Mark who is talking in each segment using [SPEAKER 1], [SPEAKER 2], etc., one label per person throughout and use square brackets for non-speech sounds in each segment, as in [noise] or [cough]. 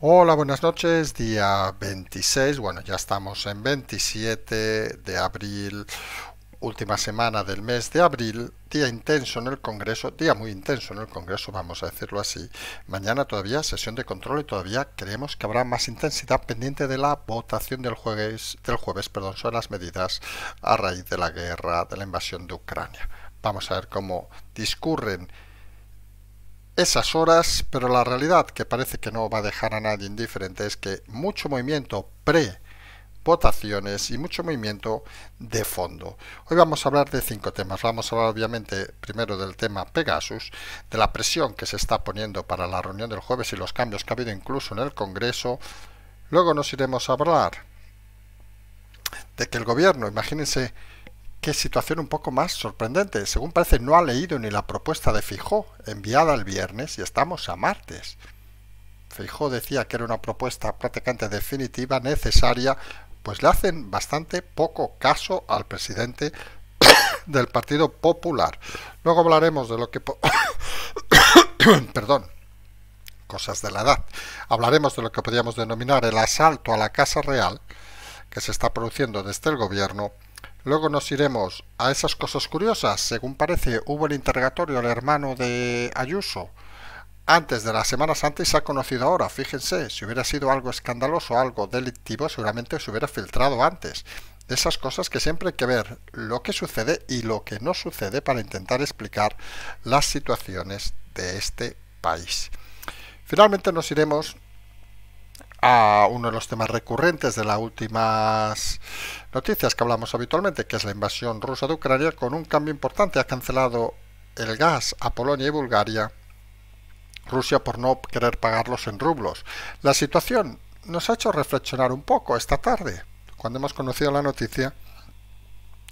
[SPEAKER 1] Hola, buenas noches, día 26, bueno, ya estamos en 27 de abril, última semana del mes de abril, día intenso en el Congreso, día muy intenso en el Congreso, vamos a decirlo así. Mañana todavía sesión de control y todavía creemos que habrá más intensidad pendiente de la votación del jueves, del jueves perdón, sobre las medidas a raíz de la guerra, de la invasión de Ucrania. Vamos a ver cómo discurren esas horas, pero la realidad que parece que no va a dejar a nadie indiferente es que mucho movimiento pre votaciones y mucho movimiento de fondo. Hoy vamos a hablar de cinco temas. Vamos a hablar obviamente primero del tema Pegasus, de la presión que se está poniendo para la reunión del jueves y los cambios que ha habido incluso en el Congreso. Luego nos iremos a hablar de que el gobierno, imagínense Qué situación un poco más sorprendente. Según parece, no ha leído ni la propuesta de Fijó, enviada el viernes, y estamos a martes. Fijó decía que era una propuesta prácticamente definitiva, necesaria, pues le hacen bastante poco caso al presidente [coughs] del Partido Popular. Luego hablaremos de lo que... [coughs] Perdón cosas de la edad. Hablaremos de lo que podríamos denominar el asalto a la Casa Real que se está produciendo desde el gobierno Luego nos iremos a esas cosas curiosas. Según parece, hubo el interrogatorio al hermano de Ayuso antes de las semanas antes y se ha conocido ahora. Fíjense, si hubiera sido algo escandaloso, algo delictivo, seguramente se hubiera filtrado antes. esas cosas que siempre hay que ver lo que sucede y lo que no sucede para intentar explicar las situaciones de este país. Finalmente nos iremos a uno de los temas recurrentes de las últimas noticias que hablamos habitualmente, que es la invasión rusa de Ucrania, con un cambio importante. Ha cancelado el gas a Polonia y Bulgaria, Rusia por no querer pagarlos en rublos. La situación nos ha hecho reflexionar un poco esta tarde, cuando hemos conocido la noticia,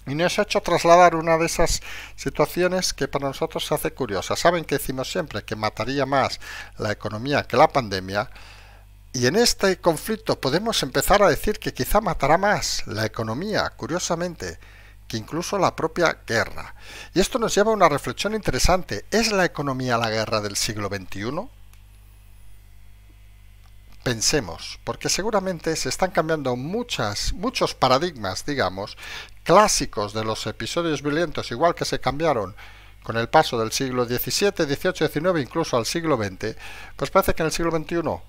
[SPEAKER 1] y nos ha hecho trasladar una de esas situaciones que para nosotros se hace curiosa. Saben que decimos siempre que mataría más la economía que la pandemia, y en este conflicto podemos empezar a decir que quizá matará más la economía, curiosamente, que incluso la propia guerra. Y esto nos lleva a una reflexión interesante. ¿Es la economía la guerra del siglo XXI? Pensemos, porque seguramente se están cambiando muchas, muchos paradigmas, digamos, clásicos de los episodios violentos, igual que se cambiaron con el paso del siglo XVII, XVIII, XIX, incluso al siglo XX, pues parece que en el siglo XXI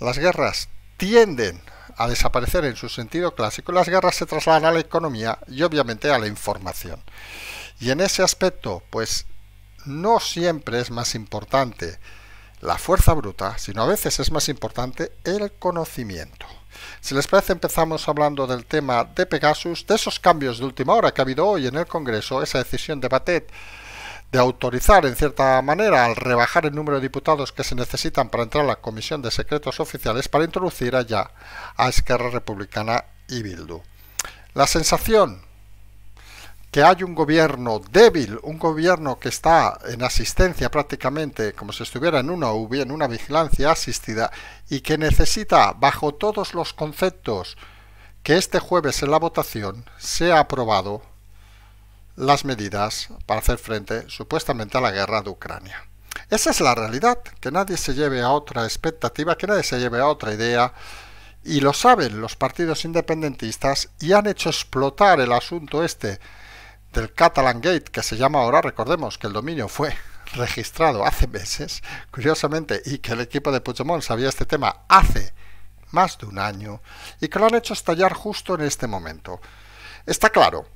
[SPEAKER 1] las guerras tienden a desaparecer en su sentido clásico, las guerras se trasladan a la economía y obviamente a la información. Y en ese aspecto, pues no siempre es más importante la fuerza bruta, sino a veces es más importante el conocimiento. Si les parece, empezamos hablando del tema de Pegasus, de esos cambios de última hora que ha habido hoy en el Congreso, esa decisión de Batet de autorizar en cierta manera al rebajar el número de diputados que se necesitan para entrar a la Comisión de Secretos Oficiales para introducir allá a Esquerra Republicana y Bildu. La sensación que hay un gobierno débil, un gobierno que está en asistencia prácticamente, como si estuviera en una en una vigilancia asistida, y que necesita, bajo todos los conceptos, que este jueves en la votación sea aprobado las medidas para hacer frente supuestamente a la guerra de Ucrania. Esa es la realidad, que nadie se lleve a otra expectativa, que nadie se lleve a otra idea, y lo saben los partidos independentistas y han hecho explotar el asunto este del Catalan Gate, que se llama ahora, recordemos que el dominio fue [laughs] registrado hace meses, curiosamente, y que el equipo de Puigdemont sabía este tema hace más de un año, y que lo han hecho estallar justo en este momento. Está claro,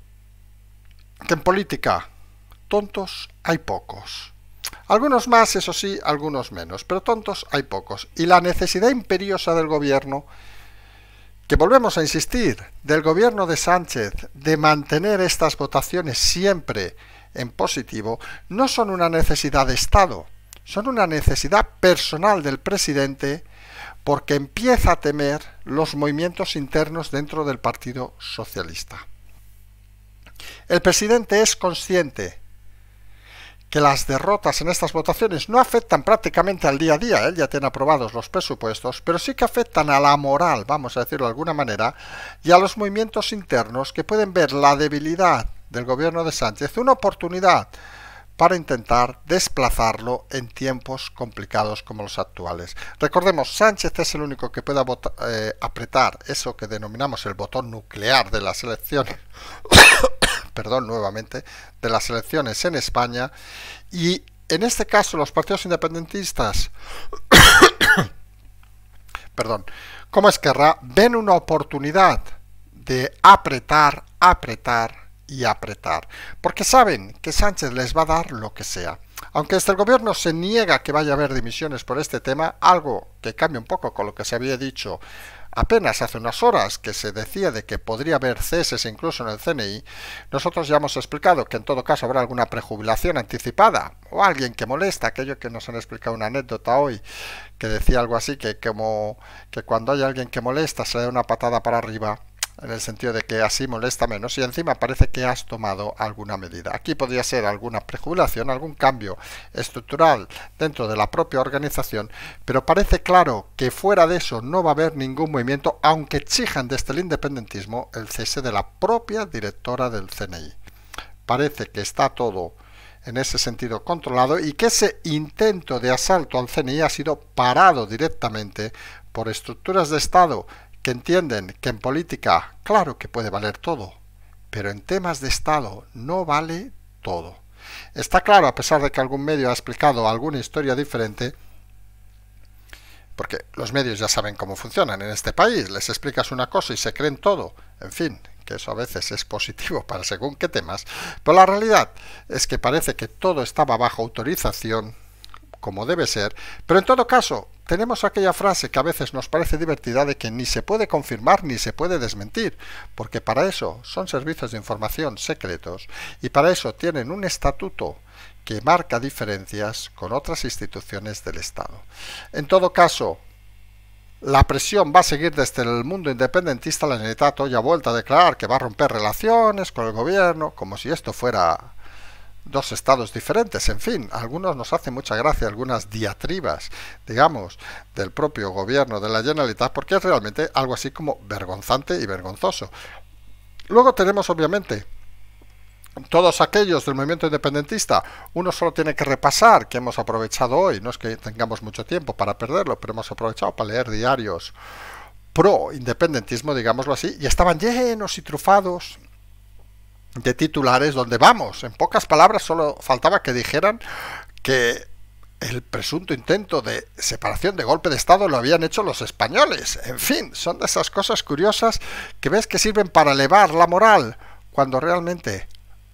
[SPEAKER 1] en política tontos hay pocos. Algunos más, eso sí, algunos menos, pero tontos hay pocos. Y la necesidad imperiosa del gobierno, que volvemos a insistir, del gobierno de Sánchez, de mantener estas votaciones siempre en positivo, no son una necesidad de Estado, son una necesidad personal del presidente porque empieza a temer los movimientos internos dentro del Partido Socialista. El presidente es consciente que las derrotas en estas votaciones no afectan prácticamente al día a día, él ya tiene aprobados los presupuestos, pero sí que afectan a la moral, vamos a decirlo de alguna manera, y a los movimientos internos que pueden ver la debilidad del gobierno de Sánchez una oportunidad para intentar desplazarlo en tiempos complicados como los actuales. Recordemos, Sánchez es el único que pueda eh, apretar eso que denominamos el botón nuclear de las elecciones perdón, nuevamente, de las elecciones en España y en este caso los partidos independentistas, [coughs] perdón, como Esquerra, ven una oportunidad de apretar, apretar y apretar, porque saben que Sánchez les va a dar lo que sea. Aunque este el gobierno se niega que vaya a haber dimisiones por este tema, algo que cambia un poco con lo que se había dicho apenas hace unas horas que se decía de que podría haber ceses incluso en el CNI, nosotros ya hemos explicado que en todo caso habrá alguna prejubilación anticipada o alguien que molesta, aquello que nos han explicado una anécdota hoy que decía algo así que como que cuando hay alguien que molesta se le da una patada para arriba en el sentido de que así molesta menos y encima parece que has tomado alguna medida. Aquí podría ser alguna prejubilación, algún cambio estructural dentro de la propia organización, pero parece claro que fuera de eso no va a haber ningún movimiento, aunque chijan desde el independentismo el cese de la propia directora del CNI. Parece que está todo en ese sentido controlado y que ese intento de asalto al CNI ha sido parado directamente por estructuras de Estado que entienden que en política, claro que puede valer todo, pero en temas de Estado no vale todo. Está claro, a pesar de que algún medio ha explicado alguna historia diferente, porque los medios ya saben cómo funcionan en este país, les explicas una cosa y se creen todo, en fin, que eso a veces es positivo para según qué temas, pero la realidad es que parece que todo estaba bajo autorización como debe ser, pero en todo caso, tenemos aquella frase que a veces nos parece divertida de que ni se puede confirmar ni se puede desmentir, porque para eso son servicios de información secretos y para eso tienen un estatuto que marca diferencias con otras instituciones del Estado. En todo caso, la presión va a seguir desde el mundo independentista. La Generalitat hoy ha vuelto a declarar que va a romper relaciones con el gobierno, como si esto fuera dos estados diferentes. En fin, algunos nos hacen mucha gracia algunas diatribas, digamos, del propio gobierno de la Generalitat, porque es realmente algo así como vergonzante y vergonzoso. Luego tenemos, obviamente, todos aquellos del movimiento independentista, uno solo tiene que repasar que hemos aprovechado hoy, no es que tengamos mucho tiempo para perderlo, pero hemos aprovechado para leer diarios pro independentismo, digámoslo así, y estaban llenos y trufados de titulares donde vamos, en pocas palabras solo faltaba que dijeran que el presunto intento de separación de golpe de Estado lo habían hecho los españoles. En fin, son de esas cosas curiosas que ves que sirven para elevar la moral, cuando realmente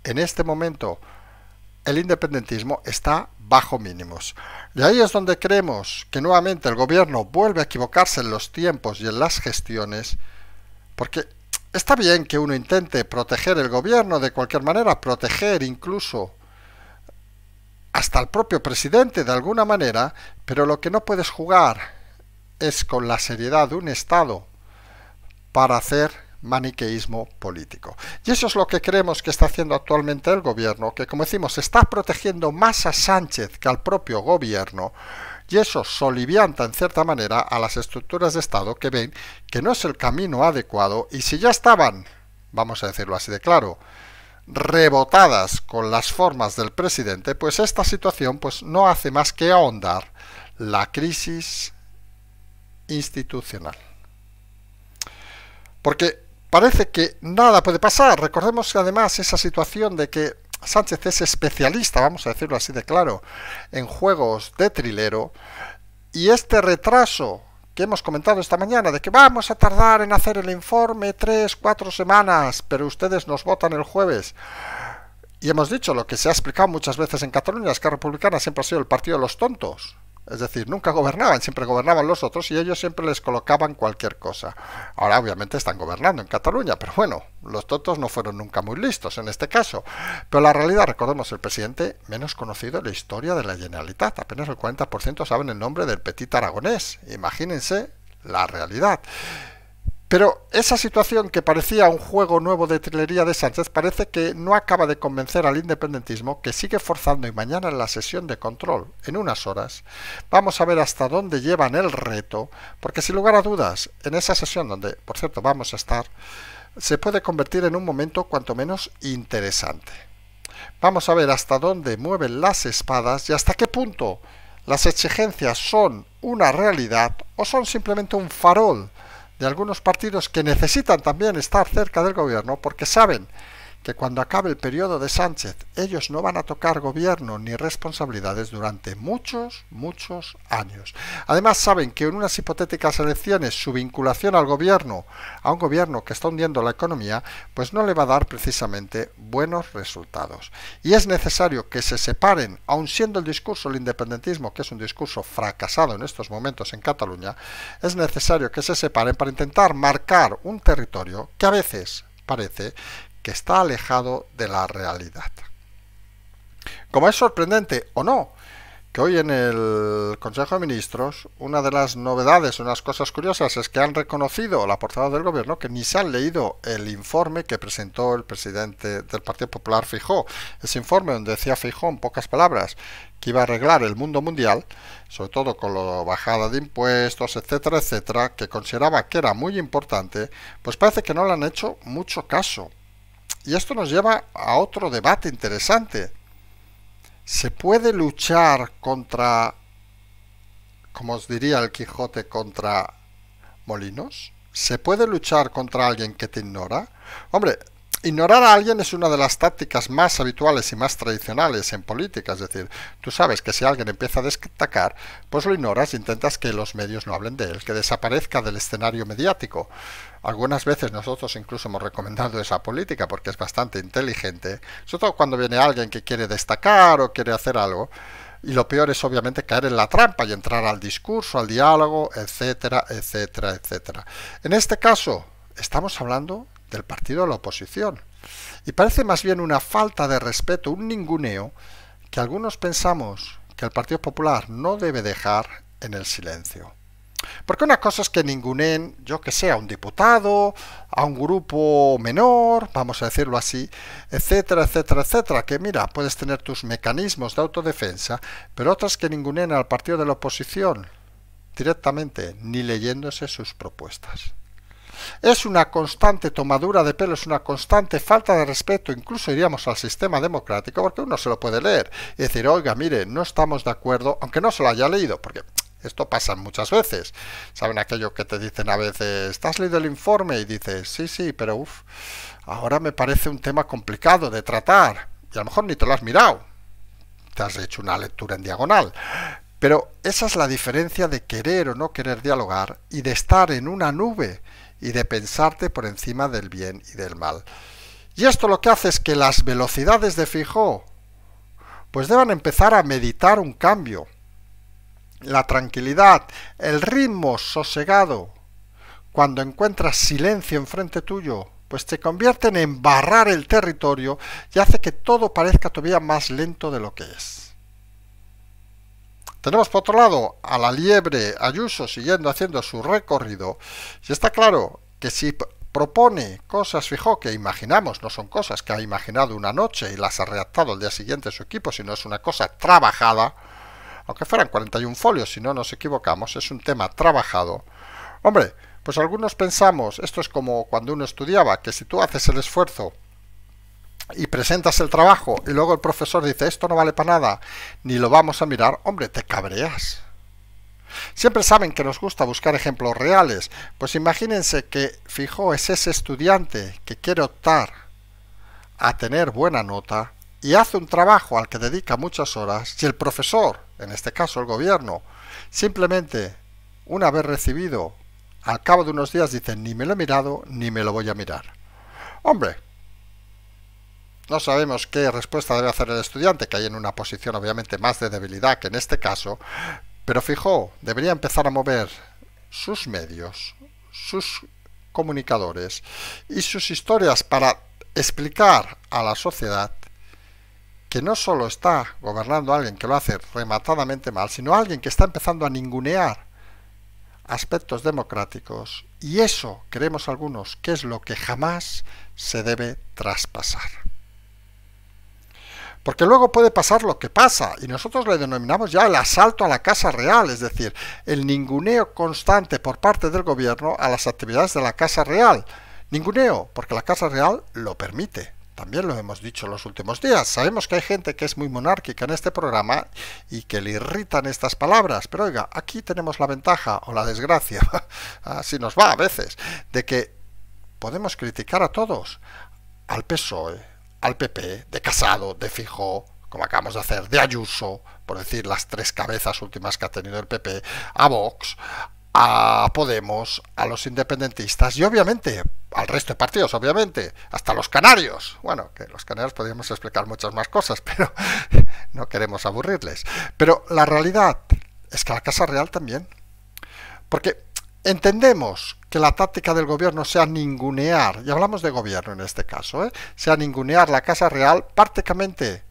[SPEAKER 1] en este momento el independentismo está bajo mínimos. Y ahí es donde creemos que nuevamente el gobierno vuelve a equivocarse en los tiempos y en las gestiones, porque Está bien que uno intente proteger el gobierno de cualquier manera, proteger incluso hasta el propio presidente de alguna manera, pero lo que no puedes jugar es con la seriedad de un Estado para hacer maniqueísmo político. Y eso es lo que creemos que está haciendo actualmente el gobierno, que como decimos, está protegiendo más a Sánchez que al propio gobierno, y eso solivianta en cierta manera a las estructuras de Estado que ven que no es el camino adecuado y si ya estaban, vamos a decirlo así de claro, rebotadas con las formas del presidente, pues esta situación pues no hace más que ahondar la crisis institucional. Porque parece que nada puede pasar. Recordemos que además esa situación de que Sánchez es especialista, vamos a decirlo así de claro, en juegos de trilero y este retraso que hemos comentado esta mañana de que vamos a tardar en hacer el informe tres, cuatro semanas, pero ustedes nos votan el jueves. Y hemos dicho lo que se ha explicado muchas veces en Cataluña, es que Republicana siempre ha sido el partido de los tontos. Es decir, nunca gobernaban, siempre gobernaban los otros y ellos siempre les colocaban cualquier cosa. Ahora obviamente están gobernando en Cataluña, pero bueno, los totos no fueron nunca muy listos en este caso. Pero la realidad, recordemos, el presidente menos conocido en la historia de la Generalitat. Apenas el 40% saben el nombre del Petit Aragonés. Imagínense la realidad. Pero esa situación que parecía un juego nuevo de trilería de Sánchez parece que no acaba de convencer al independentismo que sigue forzando y mañana en la sesión de control, en unas horas, vamos a ver hasta dónde llevan el reto, porque sin lugar a dudas, en esa sesión donde, por cierto, vamos a estar, se puede convertir en un momento cuanto menos interesante. Vamos a ver hasta dónde mueven las espadas y hasta qué punto las exigencias son una realidad o son simplemente un farol de algunos partidos que necesitan también estar cerca del gobierno porque saben que cuando acabe el periodo de Sánchez ellos no van a tocar gobierno ni responsabilidades durante muchos, muchos años. Además saben que en unas hipotéticas elecciones su vinculación al gobierno, a un gobierno que está hundiendo la economía, pues no le va a dar precisamente buenos resultados. Y es necesario que se separen, aun siendo el discurso del independentismo, que es un discurso fracasado en estos momentos en Cataluña, es necesario que se separen para intentar marcar un territorio que a veces parece que está alejado de la realidad. Como es sorprendente o no, que hoy en el Consejo de Ministros una de las novedades, unas cosas curiosas es que han reconocido la portada del gobierno que ni se han leído el informe que presentó el presidente del Partido Popular Fijó. Ese informe donde decía Fijó en pocas palabras que iba a arreglar el mundo mundial, sobre todo con la bajada de impuestos, etcétera, etcétera, que consideraba que era muy importante, pues parece que no le han hecho mucho caso y esto nos lleva a otro debate interesante. ¿Se puede luchar contra, como os diría el Quijote, contra molinos? ¿Se puede luchar contra alguien que te ignora? Hombre, ignorar a alguien es una de las tácticas más habituales y más tradicionales en política. Es decir, tú sabes que si alguien empieza a destacar, pues lo ignoras, e intentas que los medios no hablen de él, que desaparezca del escenario mediático. Algunas veces nosotros incluso hemos recomendado esa política porque es bastante inteligente, sobre todo cuando viene alguien que quiere destacar o quiere hacer algo. Y lo peor es obviamente caer en la trampa y entrar al discurso, al diálogo, etcétera, etcétera, etcétera. En este caso, estamos hablando del partido de la oposición. Y parece más bien una falta de respeto, un ninguneo, que algunos pensamos que el Partido Popular no debe dejar en el silencio. Porque una cosa es que ningunen, yo que sé, a un diputado, a un grupo menor, vamos a decirlo así, etcétera, etcétera, etcétera, que mira, puedes tener tus mecanismos de autodefensa, pero otras que ningunen al partido de la oposición directamente, ni leyéndose sus propuestas. Es una constante tomadura de pelo, es una constante falta de respeto, incluso iríamos al sistema democrático, porque uno se lo puede leer y decir, oiga, mire, no estamos de acuerdo, aunque no se lo haya leído, porque esto pasa muchas veces. ¿Saben aquello que te dicen a veces, ¿estás leído el informe? Y dices, sí, sí, pero uff, ahora me parece un tema complicado de tratar. Y a lo mejor ni te lo has mirado. Te has hecho una lectura en diagonal. Pero esa es la diferencia de querer o no querer dialogar y de estar en una nube y de pensarte por encima del bien y del mal. Y esto lo que hace es que las velocidades de Fijó pues deban empezar a meditar un cambio, la tranquilidad, el ritmo sosegado, cuando encuentras silencio enfrente tuyo, pues te convierten en barrar el territorio y hace que todo parezca todavía más lento de lo que es. Tenemos por otro lado a la liebre Ayuso siguiendo haciendo su recorrido y está claro que si propone cosas, fijo, que imaginamos, no son cosas que ha imaginado una noche y las ha redactado el día siguiente su equipo, sino es una cosa trabajada, aunque fueran 41 folios, si no nos equivocamos, es un tema trabajado. Hombre, pues algunos pensamos, esto es como cuando uno estudiaba, que si tú haces el esfuerzo y presentas el trabajo y luego el profesor dice esto no vale para nada, ni lo vamos a mirar, hombre, te cabreas. Siempre saben que nos gusta buscar ejemplos reales, pues imagínense que fijo es ese estudiante que quiere optar a tener buena nota y hace un trabajo al que dedica muchas horas, si el profesor, en este caso el gobierno, simplemente una vez recibido, al cabo de unos días dice ni me lo he mirado ni me lo voy a mirar. Hombre, no sabemos qué respuesta debe hacer el estudiante, que hay en una posición obviamente más de debilidad que en este caso, pero fijo, debería empezar a mover sus medios, sus comunicadores y sus historias para explicar a la sociedad que no solo está gobernando alguien que lo hace rematadamente mal, sino alguien que está empezando a ningunear aspectos democráticos y eso creemos algunos que es lo que jamás se debe traspasar. Porque luego puede pasar lo que pasa y nosotros le denominamos ya el asalto a la Casa Real, es decir, el ninguneo constante por parte del gobierno a las actividades de la Casa Real. Ninguneo, porque la Casa Real lo permite, también lo hemos dicho en los últimos días, sabemos que hay gente que es muy monárquica en este programa y que le irritan estas palabras, pero oiga, aquí tenemos la ventaja o la desgracia, [laughs] así nos va a veces, de que podemos criticar a todos, al PSOE, al PP, de Casado, de Fijo, como acabamos de hacer, de Ayuso, por decir las tres cabezas últimas que ha tenido el PP, a Vox, a Podemos, a los independentistas y obviamente al resto de partidos, obviamente, hasta los canarios. Bueno, que los canarios podríamos explicar muchas más cosas, [laughs] pero no queremos aburrirles. Pero la realidad es que la Casa Real también. Porque entendemos que la táctica del gobierno sea ningunear, y hablamos de gobierno en este caso, ¿eh? sea ningunear la Casa Real prácticamente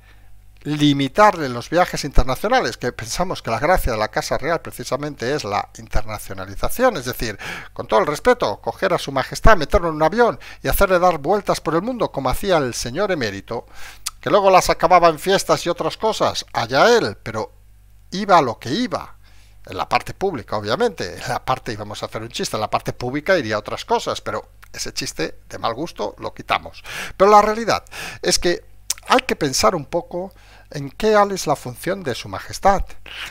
[SPEAKER 1] limitarle los viajes internacionales, que pensamos que la gracia de la Casa Real precisamente es la internacionalización, es decir, con todo el respeto, coger a su majestad, meterlo en un avión y hacerle dar vueltas por el mundo como hacía el señor emérito, que luego las acababa en fiestas y otras cosas, allá él, pero iba lo que iba, en la parte pública, obviamente, en la parte, íbamos a hacer un chiste, en la parte pública iría a otras cosas, pero ese chiste de mal gusto lo quitamos. Pero la realidad es que hay que pensar un poco en qué es la función de su majestad.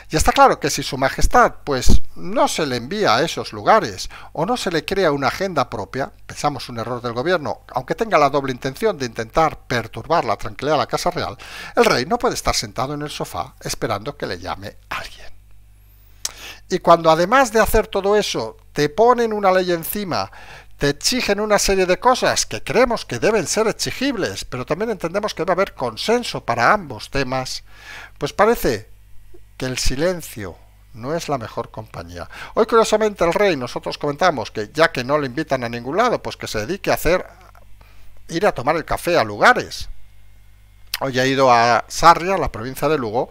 [SPEAKER 1] Y está claro que si su majestad pues no se le envía a esos lugares o no se le crea una agenda propia, pensamos un error del gobierno, aunque tenga la doble intención de intentar perturbar la tranquilidad de la Casa Real, el rey no puede estar sentado en el sofá esperando que le llame alguien. Y cuando además de hacer todo eso te ponen una ley encima te exigen una serie de cosas que creemos que deben ser exigibles, pero también entendemos que va a haber consenso para ambos temas, pues parece que el silencio no es la mejor compañía. Hoy curiosamente el rey, nosotros comentamos que ya que no le invitan a ningún lado, pues que se dedique a hacer ir a tomar el café a lugares. Hoy ha ido a Sarria, la provincia de Lugo,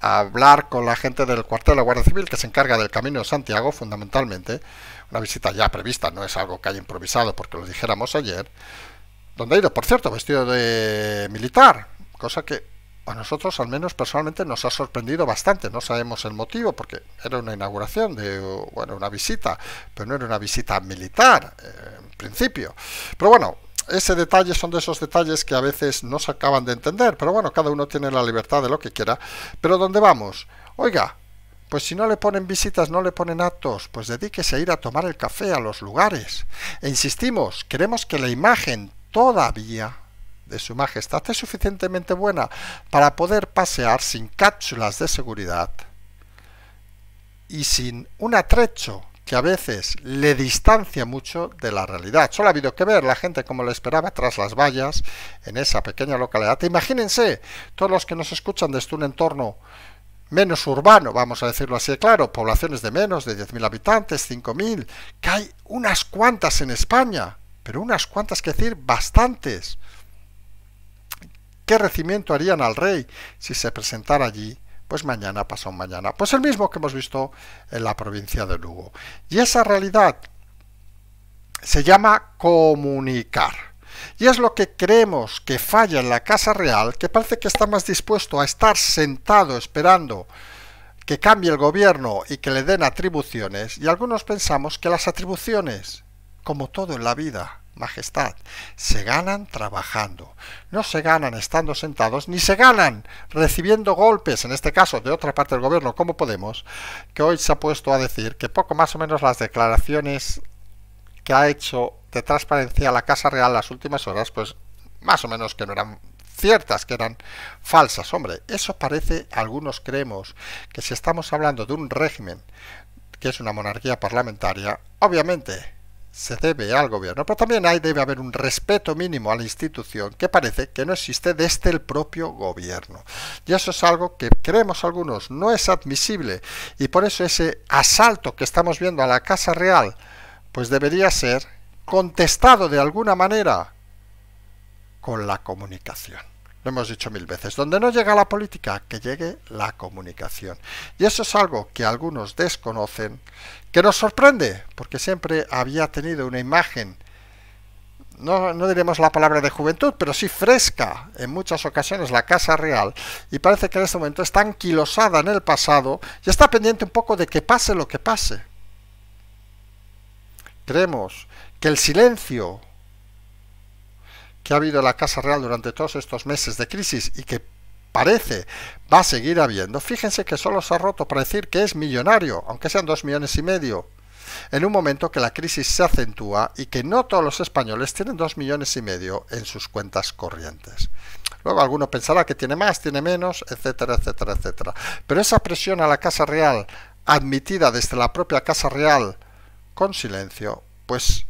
[SPEAKER 1] a hablar con la gente del cuartel de la Guardia Civil que se encarga del Camino de Santiago fundamentalmente una visita ya prevista, no es algo que haya improvisado porque lo dijéramos ayer, ¿Dónde ha ido, por cierto, vestido de militar, cosa que a nosotros al menos personalmente nos ha sorprendido bastante, no sabemos el motivo porque era una inauguración de bueno, una visita, pero no era una visita militar eh, en principio. Pero bueno, ese detalle son de esos detalles que a veces no se acaban de entender, pero bueno, cada uno tiene la libertad de lo que quiera, pero ¿dónde vamos? Oiga, pues si no le ponen visitas, no le ponen actos, pues dedíquese a ir a tomar el café a los lugares. E insistimos, queremos que la imagen todavía de su majestad es suficientemente buena para poder pasear sin cápsulas de seguridad y sin un atrecho que a veces le distancia mucho de la realidad. Solo ha habido que ver la gente como le esperaba tras las vallas en esa pequeña localidad. Imagínense todos los que nos escuchan desde un entorno menos urbano, vamos a decirlo así, claro, poblaciones de menos de 10.000 habitantes, 5.000, que hay unas cuantas en España, pero unas cuantas, que decir, bastantes. ¿Qué recimiento harían al rey si se presentara allí? Pues mañana, un mañana. Pues el mismo que hemos visto en la provincia de Lugo. Y esa realidad se llama comunicar. Y es lo que creemos que falla en la Casa Real, que parece que está más dispuesto a estar sentado esperando que cambie el gobierno y que le den atribuciones, y algunos pensamos que las atribuciones, como todo en la vida, Majestad, se ganan trabajando, no se ganan estando sentados, ni se ganan recibiendo golpes, en este caso de otra parte del gobierno, como Podemos, que hoy se ha puesto a decir que poco más o menos las declaraciones que ha hecho de transparencia la Casa Real las últimas horas, pues más o menos que no eran ciertas, que eran falsas. Hombre, eso parece, algunos creemos, que si estamos hablando de un régimen que es una monarquía parlamentaria, obviamente se debe al gobierno, pero también hay debe haber un respeto mínimo a la institución que parece que no existe desde el propio gobierno. Y eso es algo que creemos algunos no es admisible y por eso ese asalto que estamos viendo a la Casa Real, pues debería ser contestado de alguna manera con la comunicación. Lo hemos dicho mil veces, donde no llega la política, que llegue la comunicación. Y eso es algo que algunos desconocen, que nos sorprende, porque siempre había tenido una imagen, no, no diremos la palabra de juventud, pero sí fresca en muchas ocasiones la Casa Real, y parece que en este momento está anquilosada en el pasado y está pendiente un poco de que pase lo que pase creemos que el silencio que ha habido en la Casa Real durante todos estos meses de crisis y que parece va a seguir habiendo, fíjense que solo se ha roto para decir que es millonario, aunque sean dos millones y medio, en un momento que la crisis se acentúa y que no todos los españoles tienen dos millones y medio en sus cuentas corrientes. Luego alguno pensará que tiene más, tiene menos, etcétera, etcétera, etcétera. Pero esa presión a la Casa Real, admitida desde la propia Casa Real, con silencio, pues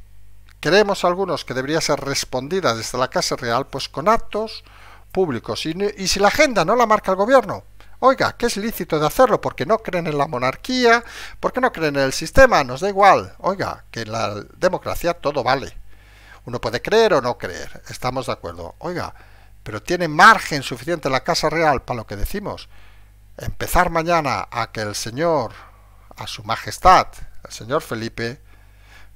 [SPEAKER 1] creemos algunos que debería ser respondida desde la Casa Real, pues con actos públicos. Y, si la agenda no la marca el gobierno, oiga, que es lícito de hacerlo porque no creen en la monarquía, porque no creen en el sistema, nos da igual. Oiga, que en la democracia todo vale. Uno puede creer o no creer, estamos de acuerdo. Oiga, pero tiene margen suficiente la Casa Real para lo que decimos. Empezar mañana a que el señor a su majestad, el señor Felipe,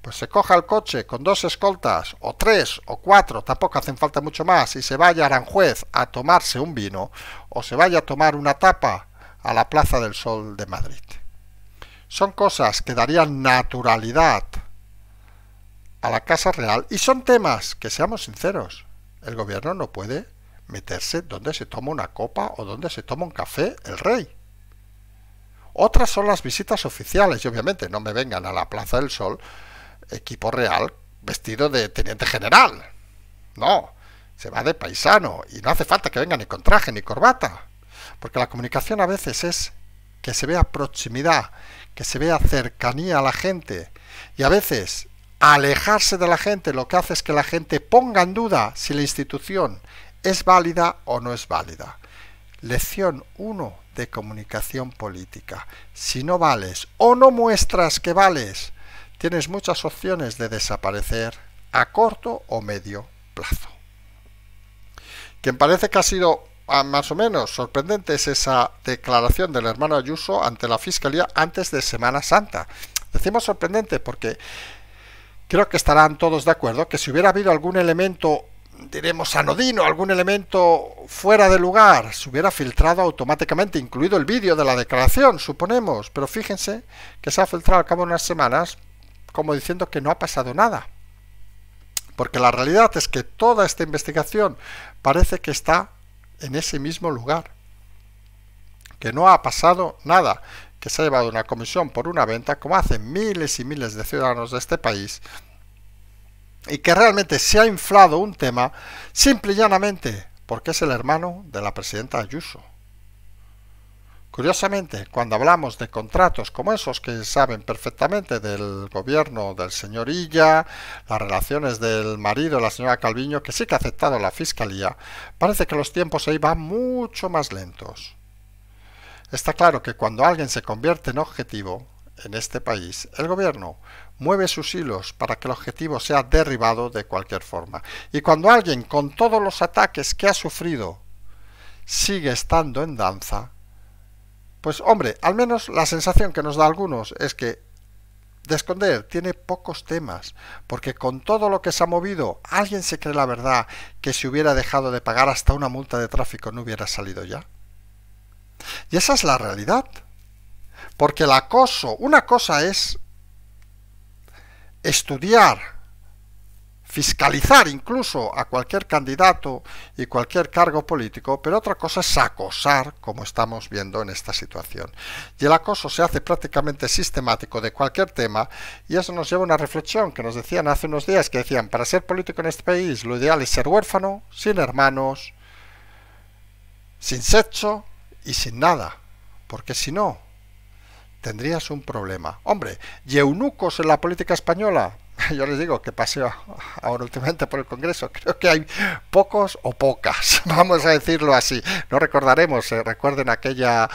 [SPEAKER 1] pues se coja el coche con dos escoltas, o tres, o cuatro, tampoco hacen falta mucho más, y se vaya a Aranjuez a tomarse un vino, o se vaya a tomar una tapa a la Plaza del Sol de Madrid. Son cosas que darían naturalidad a la Casa Real y son temas que, seamos sinceros, el gobierno no puede meterse donde se toma una copa o donde se toma un café el rey. Otras son las visitas oficiales y obviamente no me vengan a la Plaza del Sol equipo real vestido de teniente general. No, se va de paisano y no hace falta que venga ni con traje ni corbata. Porque la comunicación a veces es que se vea proximidad, que se vea cercanía a la gente. Y a veces alejarse de la gente lo que hace es que la gente ponga en duda si la institución es válida o no es válida. Lección 1 de comunicación política. Si no vales o no muestras que vales, tienes muchas opciones de desaparecer a corto o medio plazo. Quien parece que ha sido ah, más o menos sorprendente es esa declaración del hermano Ayuso ante la Fiscalía antes de Semana Santa. Decimos sorprendente porque creo que estarán todos de acuerdo que si hubiera habido algún elemento diremos, anodino, algún elemento fuera de lugar, se hubiera filtrado automáticamente, incluido el vídeo de la declaración, suponemos. Pero fíjense que se ha filtrado al cabo de unas semanas como diciendo que no ha pasado nada. Porque la realidad es que toda esta investigación parece que está en ese mismo lugar. Que no ha pasado nada. Que se ha llevado una comisión por una venta, como hacen miles y miles de ciudadanos de este país, y que realmente se ha inflado un tema simple y llanamente porque es el hermano de la presidenta Ayuso. Curiosamente, cuando hablamos de contratos como esos que saben perfectamente del gobierno del señor Illa, las relaciones del marido de la señora Calviño, que sí que ha aceptado la fiscalía, parece que los tiempos ahí van mucho más lentos. Está claro que cuando alguien se convierte en objetivo en este país, el gobierno mueve sus hilos para que el objetivo sea derribado de cualquier forma. Y cuando alguien, con todos los ataques que ha sufrido, sigue estando en danza, pues hombre, al menos la sensación que nos da algunos es que de esconder tiene pocos temas, porque con todo lo que se ha movido, alguien se cree la verdad que si hubiera dejado de pagar hasta una multa de tráfico no hubiera salido ya. Y esa es la realidad. Porque el acoso, una cosa es estudiar, fiscalizar incluso a cualquier candidato y cualquier cargo político, pero otra cosa es acosar, como estamos viendo en esta situación. Y el acoso se hace prácticamente sistemático de cualquier tema y eso nos lleva a una reflexión que nos decían hace unos días, que decían, para ser político en este país lo ideal es ser huérfano, sin hermanos, sin sexo y sin nada, porque si no, tendrías un problema. Hombre, ¿y en la política española? [laughs] Yo les digo que paseo ahora últimamente por el Congreso. Creo que hay pocos o pocas, [laughs] vamos a decirlo así. No recordaremos, recuerden aquella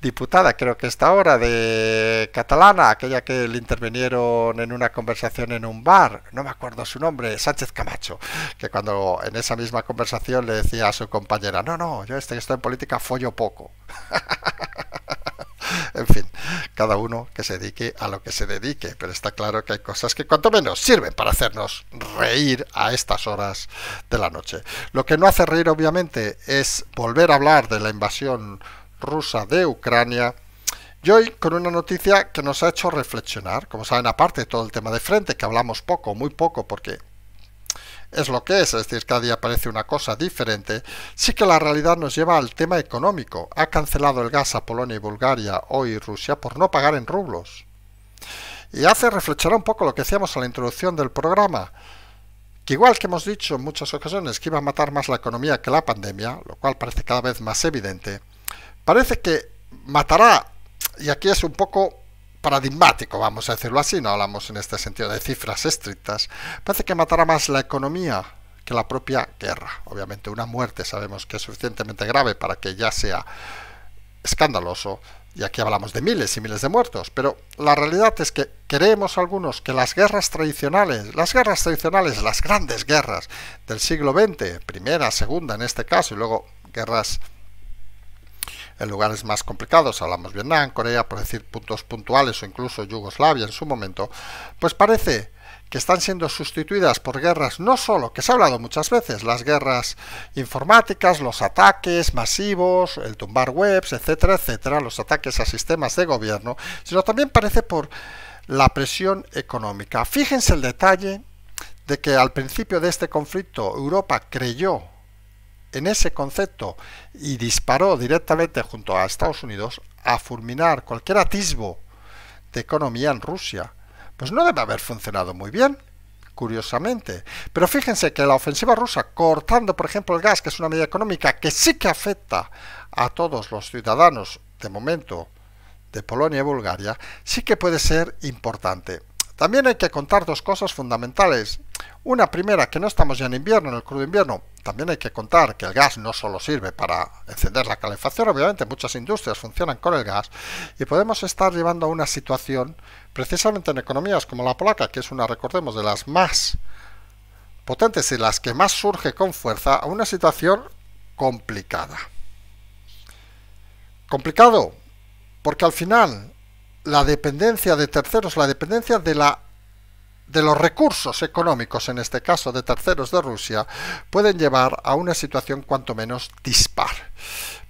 [SPEAKER 1] diputada, creo que esta hora, de catalana, aquella que le intervinieron en una conversación en un bar, no me acuerdo su nombre, Sánchez Camacho, que cuando en esa misma conversación le decía a su compañera, no, no, yo este estoy en política follo poco. [laughs] En fin, cada uno que se dedique a lo que se dedique, pero está claro que hay cosas que cuanto menos sirven para hacernos reír a estas horas de la noche. Lo que no hace reír obviamente es volver a hablar de la invasión rusa de Ucrania. Y hoy con una noticia que nos ha hecho reflexionar, como saben, aparte de todo el tema de frente, que hablamos poco, muy poco, porque es lo que es, es decir, cada día parece una cosa diferente, sí que la realidad nos lleva al tema económico. Ha cancelado el gas a Polonia y Bulgaria, hoy Rusia, por no pagar en rublos. Y hace reflexionar un poco lo que decíamos a la introducción del programa, que igual que hemos dicho en muchas ocasiones que iba a matar más la economía que la pandemia, lo cual parece cada vez más evidente, parece que matará, y aquí es un poco paradigmático, vamos a decirlo así, no hablamos en este sentido de cifras estrictas, parece que matará más la economía que la propia guerra. Obviamente una muerte sabemos que es suficientemente grave para que ya sea escandaloso, y aquí hablamos de miles y miles de muertos, pero la realidad es que creemos algunos que las guerras tradicionales, las guerras tradicionales, las grandes guerras del siglo XX, primera, segunda en este caso, y luego guerras en lugares más complicados, hablamos Vietnam, Corea, por decir puntos puntuales o incluso Yugoslavia en su momento, pues parece que están siendo sustituidas por guerras no solo, que se ha hablado muchas veces, las guerras informáticas, los ataques masivos, el tumbar webs, etcétera, etcétera, los ataques a sistemas de gobierno, sino también parece por la presión económica. Fíjense el detalle de que al principio de este conflicto Europa creyó en ese concepto y disparó directamente junto a Estados Unidos a fulminar cualquier atisbo de economía en Rusia. Pues no debe haber funcionado muy bien, curiosamente. Pero fíjense que la ofensiva rusa, cortando por ejemplo el gas, que es una medida económica que sí que afecta a todos los ciudadanos de momento de Polonia y Bulgaria, sí que puede ser importante. También hay que contar dos cosas fundamentales. Una primera, que no estamos ya en invierno, en el crudo invierno. También hay que contar que el gas no solo sirve para encender la calefacción, obviamente muchas industrias funcionan con el gas y podemos estar llevando a una situación, precisamente en economías como la polaca, que es una, recordemos, de las más potentes y las que más surge con fuerza, a una situación complicada. Complicado, porque al final la dependencia de terceros, la dependencia de la de los recursos económicos, en este caso de terceros de Rusia, pueden llevar a una situación cuanto menos dispar.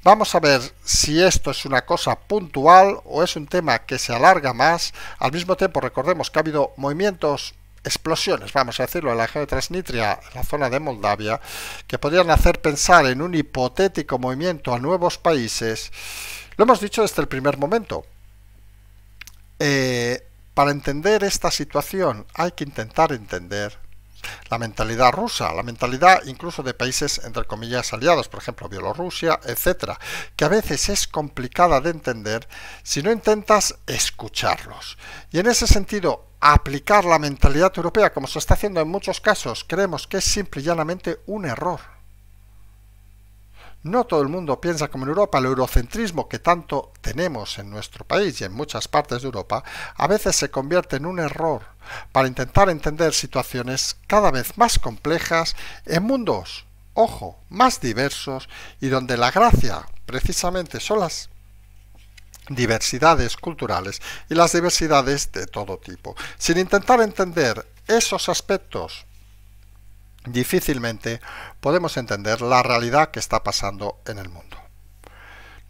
[SPEAKER 1] Vamos a ver si esto es una cosa puntual o es un tema que se alarga más. Al mismo tiempo, recordemos que ha habido movimientos, explosiones, vamos a decirlo, en la de Transnistria, en la zona de Moldavia, que podrían hacer pensar en un hipotético movimiento a nuevos países. Lo hemos dicho desde el primer momento. Eh, para entender esta situación hay que intentar entender la mentalidad rusa, la mentalidad incluso de países entre comillas aliados, por ejemplo Bielorrusia, etcétera, que a veces es complicada de entender si no intentas escucharlos. Y en ese sentido, aplicar la mentalidad europea, como se está haciendo en muchos casos, creemos que es simple y llanamente un error. No todo el mundo piensa como en Europa. El eurocentrismo que tanto tenemos en nuestro país y en muchas partes de Europa a veces se convierte en un error para intentar entender situaciones cada vez más complejas en mundos, ojo, más diversos y donde la gracia precisamente son las diversidades culturales y las diversidades de todo tipo. Sin intentar entender esos aspectos difícilmente podemos entender la realidad que está pasando en el mundo.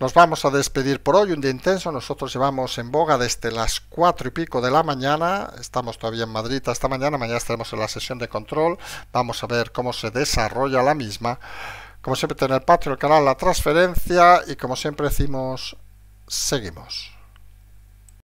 [SPEAKER 1] Nos vamos a despedir por hoy, un día intenso. Nosotros llevamos en boga desde las 4 y pico de la mañana. Estamos todavía en Madrid Esta mañana. Mañana estaremos en la sesión de control. Vamos a ver cómo se desarrolla la misma. Como siempre, tener el patio, el canal, la transferencia. Y como siempre decimos, seguimos.